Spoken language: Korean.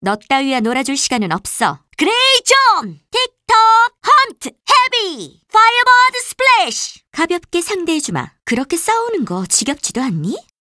너 따위와 놀아줄 시간은 없어. 그레이존! 틱톡! 헌트! 헤비! 파이어버드 스플래시! 가볍게 상대해주마. 그렇게 싸우는 거 지겹지도 않니?